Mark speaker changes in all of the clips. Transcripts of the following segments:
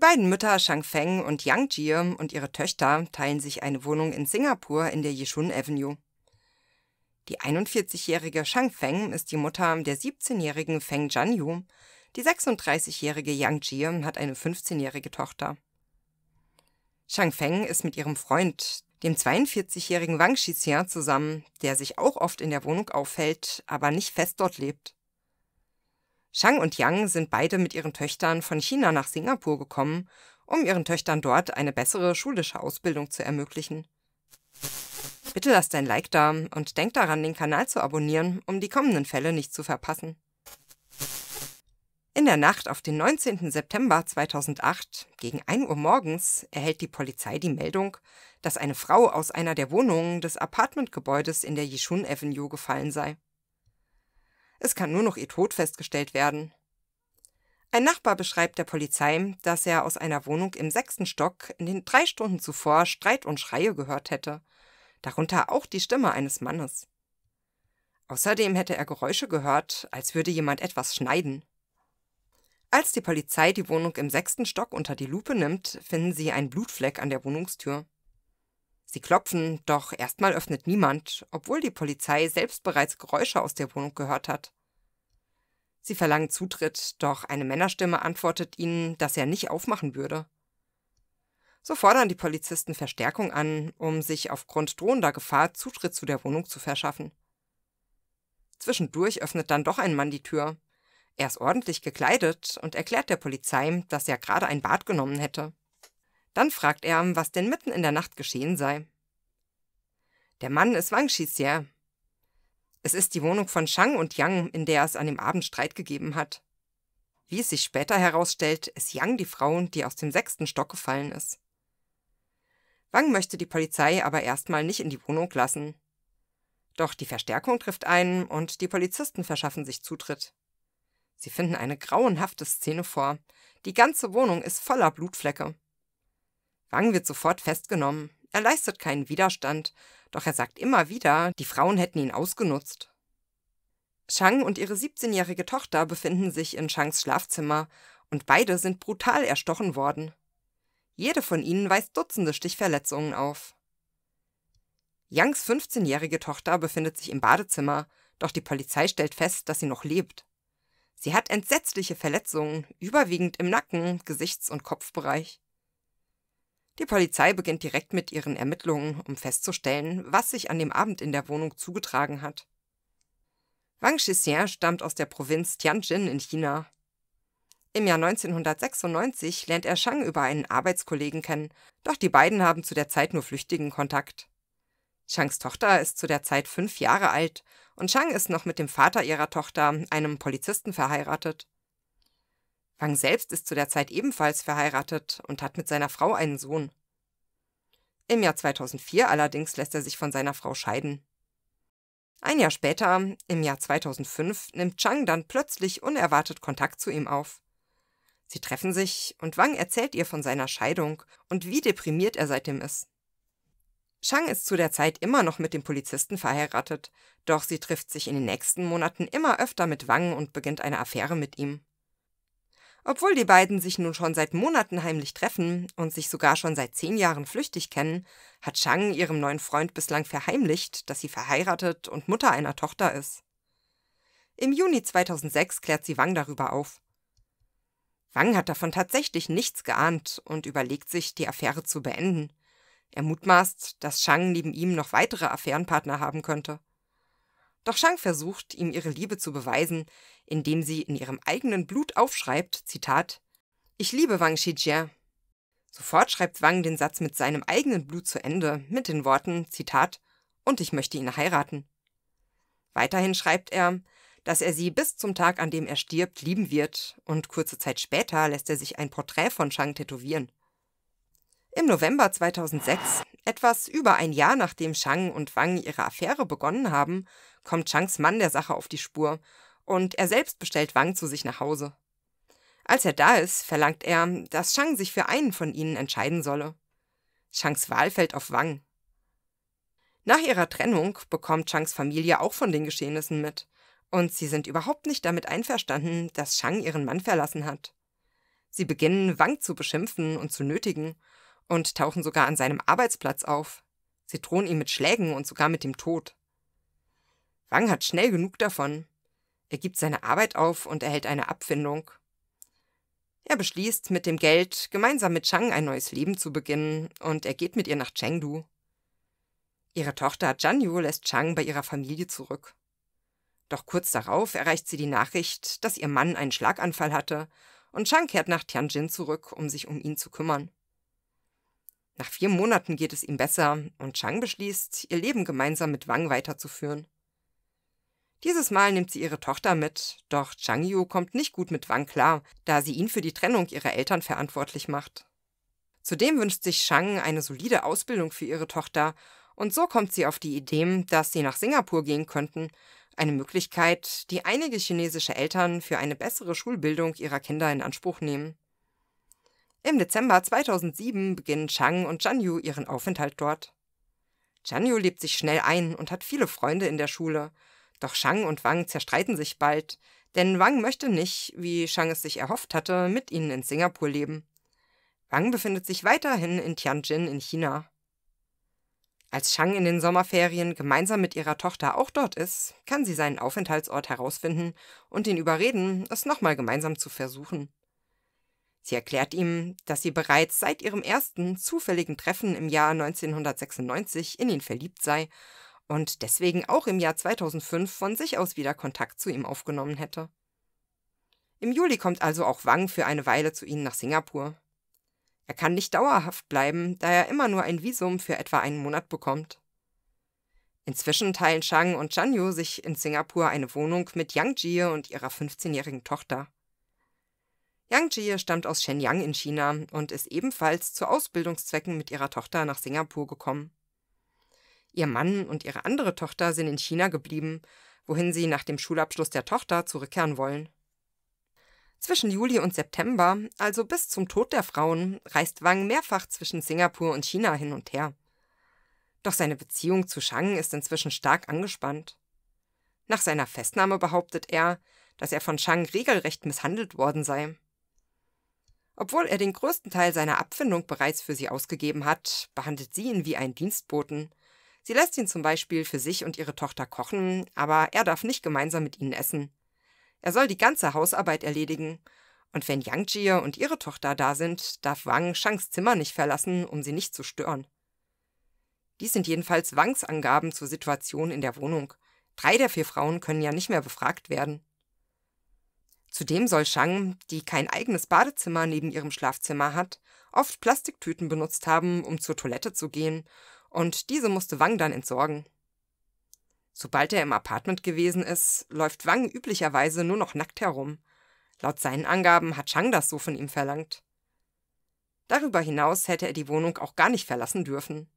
Speaker 1: Die beiden Mütter Shang Feng und Yang Jie und ihre Töchter teilen sich eine Wohnung in Singapur in der Yishun Avenue. Die 41-jährige Shang Feng ist die Mutter der 17-jährigen Feng Jianyu. Die 36-jährige Yang Jie hat eine 15-jährige Tochter. Shang Feng ist mit ihrem Freund, dem 42-jährigen Wang Xixian, zusammen, der sich auch oft in der Wohnung aufhält, aber nicht fest dort lebt. Chang und Yang sind beide mit ihren Töchtern von China nach Singapur gekommen, um ihren Töchtern dort eine bessere schulische Ausbildung zu ermöglichen. Bitte lasst ein Like da und denkt daran, den Kanal zu abonnieren, um die kommenden Fälle nicht zu verpassen. In der Nacht auf den 19. September 2008 gegen 1 Uhr morgens erhält die Polizei die Meldung, dass eine Frau aus einer der Wohnungen des Apartmentgebäudes in der Yishun Avenue gefallen sei. Es kann nur noch ihr Tod festgestellt werden. Ein Nachbar beschreibt der Polizei, dass er aus einer Wohnung im sechsten Stock in den drei Stunden zuvor Streit und Schreie gehört hätte, darunter auch die Stimme eines Mannes. Außerdem hätte er Geräusche gehört, als würde jemand etwas schneiden. Als die Polizei die Wohnung im sechsten Stock unter die Lupe nimmt, finden sie einen Blutfleck an der Wohnungstür. Sie klopfen, doch erstmal öffnet niemand, obwohl die Polizei selbst bereits Geräusche aus der Wohnung gehört hat. Sie verlangen Zutritt, doch eine Männerstimme antwortet ihnen, dass er nicht aufmachen würde. So fordern die Polizisten Verstärkung an, um sich aufgrund drohender Gefahr Zutritt zu der Wohnung zu verschaffen. Zwischendurch öffnet dann doch ein Mann die Tür. Er ist ordentlich gekleidet und erklärt der Polizei, dass er gerade ein Bad genommen hätte. Dann fragt er, was denn mitten in der Nacht geschehen sei. Der Mann ist Wang Xixier. Es ist die Wohnung von Shang und Yang, in der es an dem Abend Streit gegeben hat. Wie es sich später herausstellt, ist Yang die Frau, die aus dem sechsten Stock gefallen ist. Wang möchte die Polizei aber erstmal nicht in die Wohnung lassen. Doch die Verstärkung trifft ein und die Polizisten verschaffen sich Zutritt. Sie finden eine grauenhafte Szene vor. Die ganze Wohnung ist voller Blutflecke. Wang wird sofort festgenommen. Er leistet keinen Widerstand, doch er sagt immer wieder, die Frauen hätten ihn ausgenutzt. Shang und ihre 17-jährige Tochter befinden sich in Shangs Schlafzimmer und beide sind brutal erstochen worden. Jede von ihnen weist Dutzende Stichverletzungen auf. Yangs 15-jährige Tochter befindet sich im Badezimmer, doch die Polizei stellt fest, dass sie noch lebt. Sie hat entsetzliche Verletzungen, überwiegend im Nacken, Gesichts- und Kopfbereich. Die Polizei beginnt direkt mit ihren Ermittlungen, um festzustellen, was sich an dem Abend in der Wohnung zugetragen hat. Wang Xixien stammt aus der Provinz Tianjin in China. Im Jahr 1996 lernt er Shang über einen Arbeitskollegen kennen, doch die beiden haben zu der Zeit nur flüchtigen Kontakt. Shangs Tochter ist zu der Zeit fünf Jahre alt und Shang ist noch mit dem Vater ihrer Tochter, einem Polizisten, verheiratet. Wang selbst ist zu der Zeit ebenfalls verheiratet und hat mit seiner Frau einen Sohn. Im Jahr 2004 allerdings lässt er sich von seiner Frau scheiden. Ein Jahr später, im Jahr 2005, nimmt Chang dann plötzlich unerwartet Kontakt zu ihm auf. Sie treffen sich und Wang erzählt ihr von seiner Scheidung und wie deprimiert er seitdem ist. Chang ist zu der Zeit immer noch mit dem Polizisten verheiratet, doch sie trifft sich in den nächsten Monaten immer öfter mit Wang und beginnt eine Affäre mit ihm. Obwohl die beiden sich nun schon seit Monaten heimlich treffen und sich sogar schon seit zehn Jahren flüchtig kennen, hat Chang ihrem neuen Freund bislang verheimlicht, dass sie verheiratet und Mutter einer Tochter ist. Im Juni 2006 klärt sie Wang darüber auf. Wang hat davon tatsächlich nichts geahnt und überlegt sich, die Affäre zu beenden. Er mutmaßt, dass Chang neben ihm noch weitere Affärenpartner haben könnte. Doch Shang versucht, ihm ihre Liebe zu beweisen, indem sie in ihrem eigenen Blut aufschreibt, Zitat, Ich liebe Wang Xijia. Sofort schreibt Wang den Satz mit seinem eigenen Blut zu Ende, mit den Worten, Zitat, Und ich möchte ihn heiraten. Weiterhin schreibt er, dass er sie bis zum Tag, an dem er stirbt, lieben wird, und kurze Zeit später lässt er sich ein Porträt von Shang tätowieren. Im November 2006, etwas über ein Jahr nachdem Shang und Wang ihre Affäre begonnen haben, kommt Changs Mann der Sache auf die Spur und er selbst bestellt Wang zu sich nach Hause. Als er da ist, verlangt er, dass Shang sich für einen von ihnen entscheiden solle. Changs Wahl fällt auf Wang. Nach ihrer Trennung bekommt Changs Familie auch von den Geschehnissen mit und sie sind überhaupt nicht damit einverstanden, dass Shang ihren Mann verlassen hat. Sie beginnen Wang zu beschimpfen und zu nötigen und tauchen sogar an seinem Arbeitsplatz auf. Sie drohen ihm mit Schlägen und sogar mit dem Tod. Wang hat schnell genug davon. Er gibt seine Arbeit auf und erhält eine Abfindung. Er beschließt, mit dem Geld gemeinsam mit Chang ein neues Leben zu beginnen und er geht mit ihr nach Chengdu. Ihre Tochter Janyu lässt Chang bei ihrer Familie zurück. Doch kurz darauf erreicht sie die Nachricht, dass ihr Mann einen Schlaganfall hatte und Chang kehrt nach Tianjin zurück, um sich um ihn zu kümmern. Nach vier Monaten geht es ihm besser und Chang beschließt, ihr Leben gemeinsam mit Wang weiterzuführen. Dieses Mal nimmt sie ihre Tochter mit, doch Chang Yu kommt nicht gut mit Wang klar, da sie ihn für die Trennung ihrer Eltern verantwortlich macht. Zudem wünscht sich Chang eine solide Ausbildung für ihre Tochter und so kommt sie auf die Idee, dass sie nach Singapur gehen könnten, eine Möglichkeit, die einige chinesische Eltern für eine bessere Schulbildung ihrer Kinder in Anspruch nehmen. Im Dezember 2007 beginnen Chang und Chanyu ihren Aufenthalt dort. Chanyu lebt sich schnell ein und hat viele Freunde in der Schule. Doch Chang und Wang zerstreiten sich bald, denn Wang möchte nicht, wie Chang es sich erhofft hatte, mit ihnen in Singapur leben. Wang befindet sich weiterhin in Tianjin in China. Als Chang in den Sommerferien gemeinsam mit ihrer Tochter auch dort ist, kann sie seinen Aufenthaltsort herausfinden und ihn überreden, es nochmal gemeinsam zu versuchen. Sie erklärt ihm, dass sie bereits seit ihrem ersten zufälligen Treffen im Jahr 1996 in ihn verliebt sei und deswegen auch im Jahr 2005 von sich aus wieder Kontakt zu ihm aufgenommen hätte. Im Juli kommt also auch Wang für eine Weile zu ihnen nach Singapur. Er kann nicht dauerhaft bleiben, da er immer nur ein Visum für etwa einen Monat bekommt. Inzwischen teilen Shang und Chanyu sich in Singapur eine Wohnung mit Yang Jie und ihrer 15-jährigen Tochter. Yang Jie stammt aus Shenyang in China und ist ebenfalls zu Ausbildungszwecken mit ihrer Tochter nach Singapur gekommen. Ihr Mann und ihre andere Tochter sind in China geblieben, wohin sie nach dem Schulabschluss der Tochter zurückkehren wollen. Zwischen Juli und September, also bis zum Tod der Frauen, reist Wang mehrfach zwischen Singapur und China hin und her. Doch seine Beziehung zu Shang ist inzwischen stark angespannt. Nach seiner Festnahme behauptet er, dass er von Shang regelrecht misshandelt worden sei. Obwohl er den größten Teil seiner Abfindung bereits für sie ausgegeben hat, behandelt sie ihn wie einen Dienstboten. Sie lässt ihn zum Beispiel für sich und ihre Tochter kochen, aber er darf nicht gemeinsam mit ihnen essen. Er soll die ganze Hausarbeit erledigen. Und wenn Yang Jie und ihre Tochter da sind, darf Wang Shangs Zimmer nicht verlassen, um sie nicht zu stören. Dies sind jedenfalls Wangs Angaben zur Situation in der Wohnung. Drei der vier Frauen können ja nicht mehr befragt werden. Zudem soll Shang, die kein eigenes Badezimmer neben ihrem Schlafzimmer hat, oft Plastiktüten benutzt haben, um zur Toilette zu gehen, und diese musste Wang dann entsorgen. Sobald er im Apartment gewesen ist, läuft Wang üblicherweise nur noch nackt herum. Laut seinen Angaben hat Shang das so von ihm verlangt. Darüber hinaus hätte er die Wohnung auch gar nicht verlassen dürfen.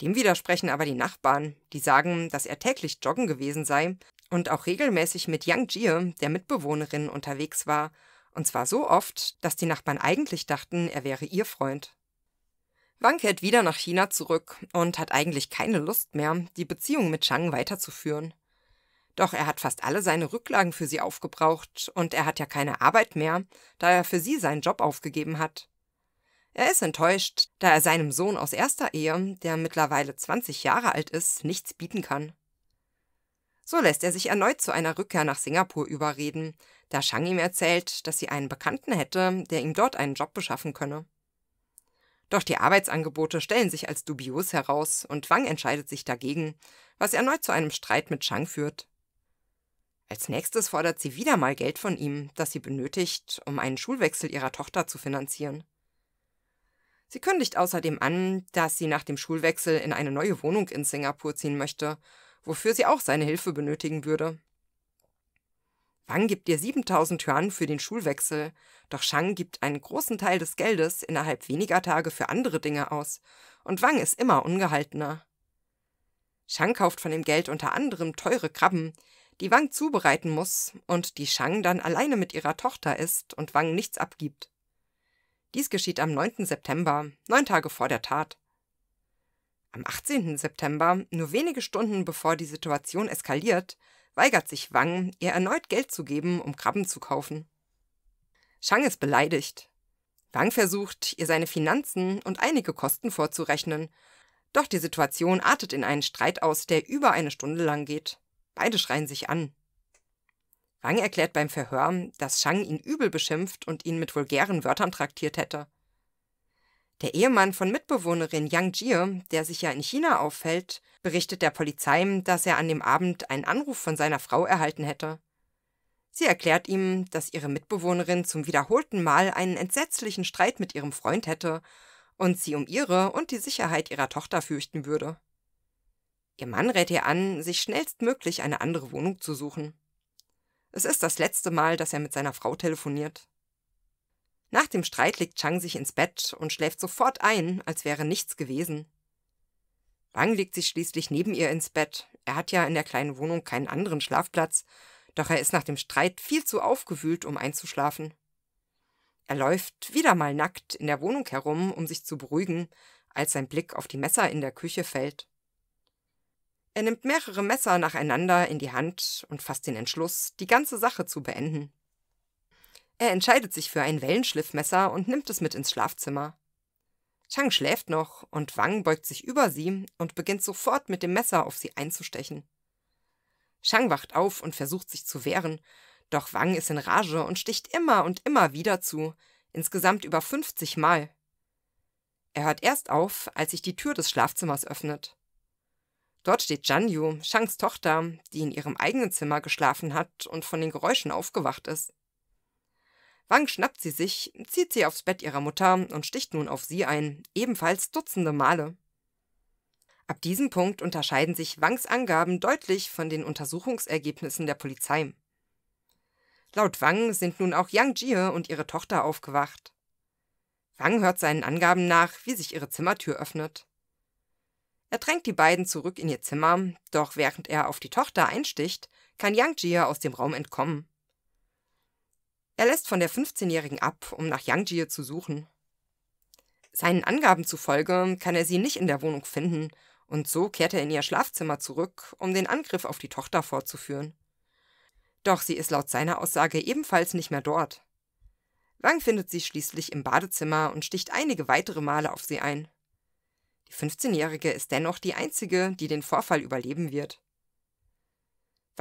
Speaker 1: Dem widersprechen aber die Nachbarn, die sagen, dass er täglich joggen gewesen sei, und auch regelmäßig mit Yang Jie, der Mitbewohnerin, unterwegs war, und zwar so oft, dass die Nachbarn eigentlich dachten, er wäre ihr Freund. Wang kehrt wieder nach China zurück und hat eigentlich keine Lust mehr, die Beziehung mit Chang weiterzuführen. Doch er hat fast alle seine Rücklagen für sie aufgebraucht und er hat ja keine Arbeit mehr, da er für sie seinen Job aufgegeben hat. Er ist enttäuscht, da er seinem Sohn aus erster Ehe, der mittlerweile 20 Jahre alt ist, nichts bieten kann. So lässt er sich erneut zu einer Rückkehr nach Singapur überreden, da Shang ihm erzählt, dass sie einen Bekannten hätte, der ihm dort einen Job beschaffen könne. Doch die Arbeitsangebote stellen sich als dubios heraus und Wang entscheidet sich dagegen, was erneut zu einem Streit mit Shang führt. Als nächstes fordert sie wieder mal Geld von ihm, das sie benötigt, um einen Schulwechsel ihrer Tochter zu finanzieren. Sie kündigt außerdem an, dass sie nach dem Schulwechsel in eine neue Wohnung in Singapur ziehen möchte wofür sie auch seine Hilfe benötigen würde. Wang gibt ihr 7000 Yuan für den Schulwechsel, doch Shang gibt einen großen Teil des Geldes innerhalb weniger Tage für andere Dinge aus, und Wang ist immer ungehaltener. Shang kauft von dem Geld unter anderem teure Krabben, die Wang zubereiten muss und die Shang dann alleine mit ihrer Tochter isst und Wang nichts abgibt. Dies geschieht am 9. September, neun Tage vor der Tat. Am 18. September, nur wenige Stunden bevor die Situation eskaliert, weigert sich Wang, ihr erneut Geld zu geben, um Krabben zu kaufen. Shang ist beleidigt. Wang versucht, ihr seine Finanzen und einige Kosten vorzurechnen, doch die Situation artet in einen Streit aus, der über eine Stunde lang geht. Beide schreien sich an. Wang erklärt beim Verhör, dass Shang ihn übel beschimpft und ihn mit vulgären Wörtern traktiert hätte. Der Ehemann von Mitbewohnerin Yang Jie, der sich ja in China aufhält, berichtet der Polizei, dass er an dem Abend einen Anruf von seiner Frau erhalten hätte. Sie erklärt ihm, dass ihre Mitbewohnerin zum wiederholten Mal einen entsetzlichen Streit mit ihrem Freund hätte und sie um ihre und die Sicherheit ihrer Tochter fürchten würde. Ihr Mann rät ihr an, sich schnellstmöglich eine andere Wohnung zu suchen. Es ist das letzte Mal, dass er mit seiner Frau telefoniert. Nach dem Streit legt Chang sich ins Bett und schläft sofort ein, als wäre nichts gewesen. Wang legt sich schließlich neben ihr ins Bett. Er hat ja in der kleinen Wohnung keinen anderen Schlafplatz, doch er ist nach dem Streit viel zu aufgewühlt, um einzuschlafen. Er läuft wieder mal nackt in der Wohnung herum, um sich zu beruhigen, als sein Blick auf die Messer in der Küche fällt. Er nimmt mehrere Messer nacheinander in die Hand und fasst den Entschluss, die ganze Sache zu beenden. Er entscheidet sich für ein Wellenschliffmesser und nimmt es mit ins Schlafzimmer. Chang schläft noch und Wang beugt sich über sie und beginnt sofort mit dem Messer auf sie einzustechen. Chang wacht auf und versucht sich zu wehren, doch Wang ist in Rage und sticht immer und immer wieder zu, insgesamt über 50 Mal. Er hört erst auf, als sich die Tür des Schlafzimmers öffnet. Dort steht Zhan Shangs Tochter, die in ihrem eigenen Zimmer geschlafen hat und von den Geräuschen aufgewacht ist. Wang schnappt sie sich, zieht sie aufs Bett ihrer Mutter und sticht nun auf sie ein, ebenfalls dutzende Male. Ab diesem Punkt unterscheiden sich Wangs Angaben deutlich von den Untersuchungsergebnissen der Polizei. Laut Wang sind nun auch Yang Jie und ihre Tochter aufgewacht. Wang hört seinen Angaben nach, wie sich ihre Zimmertür öffnet. Er drängt die beiden zurück in ihr Zimmer, doch während er auf die Tochter einsticht, kann Yang Jie aus dem Raum entkommen. Er lässt von der 15-Jährigen ab, um nach Yang Jie zu suchen. Seinen Angaben zufolge kann er sie nicht in der Wohnung finden, und so kehrt er in ihr Schlafzimmer zurück, um den Angriff auf die Tochter fortzuführen. Doch sie ist laut seiner Aussage ebenfalls nicht mehr dort. Wang findet sie schließlich im Badezimmer und sticht einige weitere Male auf sie ein. Die 15-Jährige ist dennoch die einzige, die den Vorfall überleben wird.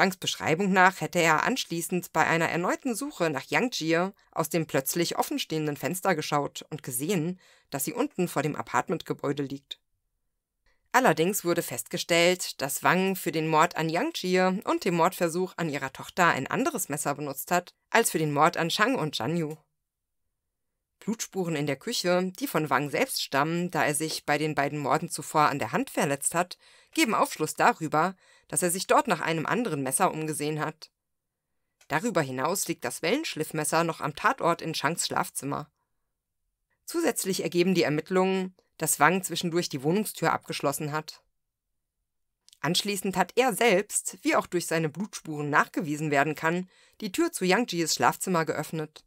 Speaker 1: Wangs Beschreibung nach hätte er anschließend bei einer erneuten Suche nach Yang Jie aus dem plötzlich offenstehenden Fenster geschaut und gesehen, dass sie unten vor dem Apartmentgebäude liegt. Allerdings wurde festgestellt, dass Wang für den Mord an Yang Jie und den Mordversuch an ihrer Tochter ein anderes Messer benutzt hat, als für den Mord an Shang und Zhanyu. Blutspuren in der Küche, die von Wang selbst stammen, da er sich bei den beiden Morden zuvor an der Hand verletzt hat, geben Aufschluss darüber, dass er sich dort nach einem anderen Messer umgesehen hat. Darüber hinaus liegt das Wellenschliffmesser noch am Tatort in Shanks Schlafzimmer. Zusätzlich ergeben die Ermittlungen, dass Wang zwischendurch die Wohnungstür abgeschlossen hat. Anschließend hat er selbst, wie auch durch seine Blutspuren nachgewiesen werden kann, die Tür zu Yang Jis Schlafzimmer geöffnet.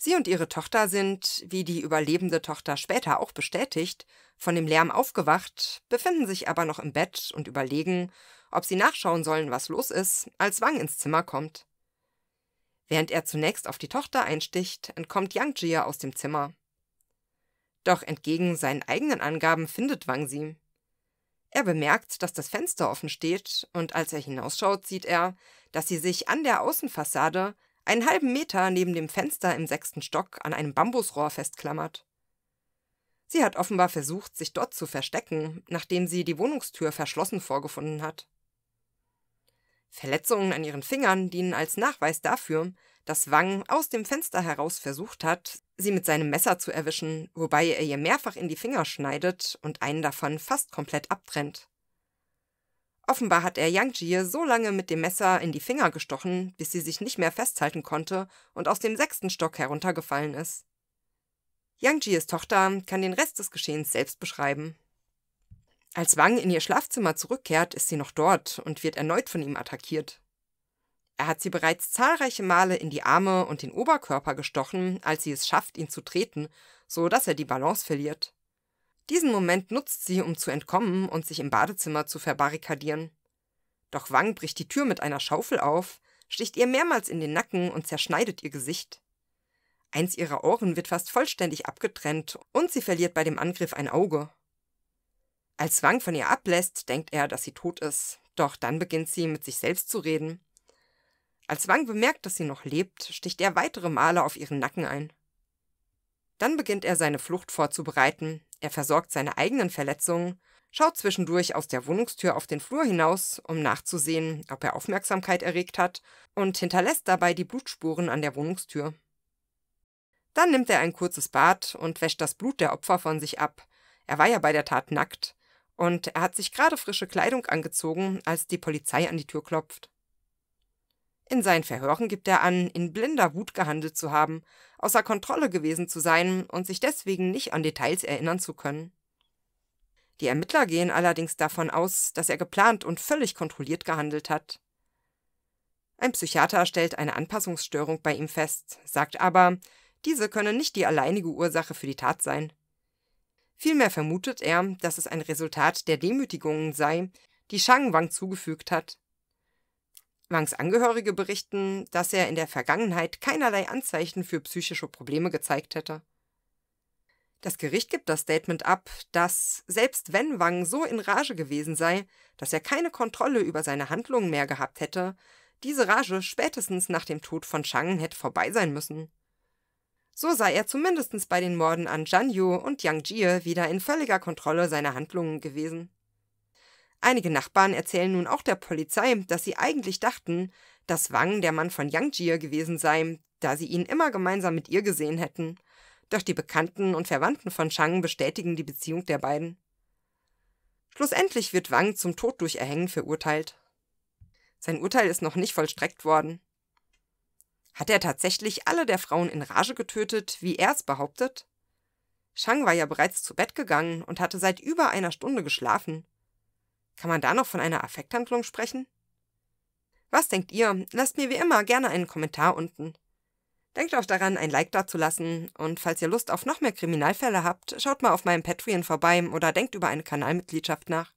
Speaker 1: Sie und ihre Tochter sind, wie die überlebende Tochter später auch bestätigt, von dem Lärm aufgewacht, befinden sich aber noch im Bett und überlegen, ob sie nachschauen sollen, was los ist, als Wang ins Zimmer kommt. Während er zunächst auf die Tochter einsticht, entkommt Yang Jia aus dem Zimmer. Doch entgegen seinen eigenen Angaben findet Wang sie. Er bemerkt, dass das Fenster offen steht, und als er hinausschaut, sieht er, dass sie sich an der Außenfassade einen halben Meter neben dem Fenster im sechsten Stock an einem Bambusrohr festklammert. Sie hat offenbar versucht, sich dort zu verstecken, nachdem sie die Wohnungstür verschlossen vorgefunden hat. Verletzungen an ihren Fingern dienen als Nachweis dafür, dass Wang aus dem Fenster heraus versucht hat, sie mit seinem Messer zu erwischen, wobei er ihr mehrfach in die Finger schneidet und einen davon fast komplett abtrennt. Offenbar hat er Yang Jie so lange mit dem Messer in die Finger gestochen, bis sie sich nicht mehr festhalten konnte und aus dem sechsten Stock heruntergefallen ist. Yang Jies Tochter kann den Rest des Geschehens selbst beschreiben. Als Wang in ihr Schlafzimmer zurückkehrt, ist sie noch dort und wird erneut von ihm attackiert. Er hat sie bereits zahlreiche Male in die Arme und den Oberkörper gestochen, als sie es schafft, ihn zu treten, so dass er die Balance verliert. Diesen Moment nutzt sie, um zu entkommen und sich im Badezimmer zu verbarrikadieren. Doch Wang bricht die Tür mit einer Schaufel auf, sticht ihr mehrmals in den Nacken und zerschneidet ihr Gesicht. Eins ihrer Ohren wird fast vollständig abgetrennt und sie verliert bei dem Angriff ein Auge. Als Wang von ihr ablässt, denkt er, dass sie tot ist, doch dann beginnt sie mit sich selbst zu reden. Als Wang bemerkt, dass sie noch lebt, sticht er weitere Male auf ihren Nacken ein. Dann beginnt er seine Flucht vorzubereiten, er versorgt seine eigenen Verletzungen, schaut zwischendurch aus der Wohnungstür auf den Flur hinaus, um nachzusehen, ob er Aufmerksamkeit erregt hat, und hinterlässt dabei die Blutspuren an der Wohnungstür. Dann nimmt er ein kurzes Bad und wäscht das Blut der Opfer von sich ab. Er war ja bei der Tat nackt, und er hat sich gerade frische Kleidung angezogen, als die Polizei an die Tür klopft. In seinen Verhören gibt er an, in blinder Wut gehandelt zu haben, außer Kontrolle gewesen zu sein und sich deswegen nicht an Details erinnern zu können. Die Ermittler gehen allerdings davon aus, dass er geplant und völlig kontrolliert gehandelt hat. Ein Psychiater stellt eine Anpassungsstörung bei ihm fest, sagt aber, diese könne nicht die alleinige Ursache für die Tat sein. Vielmehr vermutet er, dass es ein Resultat der Demütigungen sei, die Shang Wang zugefügt hat. Wangs Angehörige berichten, dass er in der Vergangenheit keinerlei Anzeichen für psychische Probleme gezeigt hätte. Das Gericht gibt das Statement ab, dass selbst wenn Wang so in Rage gewesen sei, dass er keine Kontrolle über seine Handlungen mehr gehabt hätte, diese Rage spätestens nach dem Tod von Chang hätte vorbei sein müssen. So sei er zumindest bei den Morden an Zhan Yu und Yang Jie wieder in völliger Kontrolle seiner Handlungen gewesen. Einige Nachbarn erzählen nun auch der Polizei, dass sie eigentlich dachten, dass Wang der Mann von Yang Jie gewesen sei, da sie ihn immer gemeinsam mit ihr gesehen hätten. Doch die Bekannten und Verwandten von Shang bestätigen die Beziehung der beiden. Schlussendlich wird Wang zum Tod durch Erhängen verurteilt. Sein Urteil ist noch nicht vollstreckt worden. Hat er tatsächlich alle der Frauen in Rage getötet, wie er es behauptet? Shang war ja bereits zu Bett gegangen und hatte seit über einer Stunde geschlafen. Kann man da noch von einer Affekthandlung sprechen? Was denkt ihr? Lasst mir wie immer gerne einen Kommentar unten. Denkt auch daran, ein Like dazulassen und falls ihr Lust auf noch mehr Kriminalfälle habt, schaut mal auf meinem Patreon vorbei oder denkt über eine Kanalmitgliedschaft nach.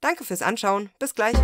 Speaker 1: Danke fürs Anschauen, bis gleich.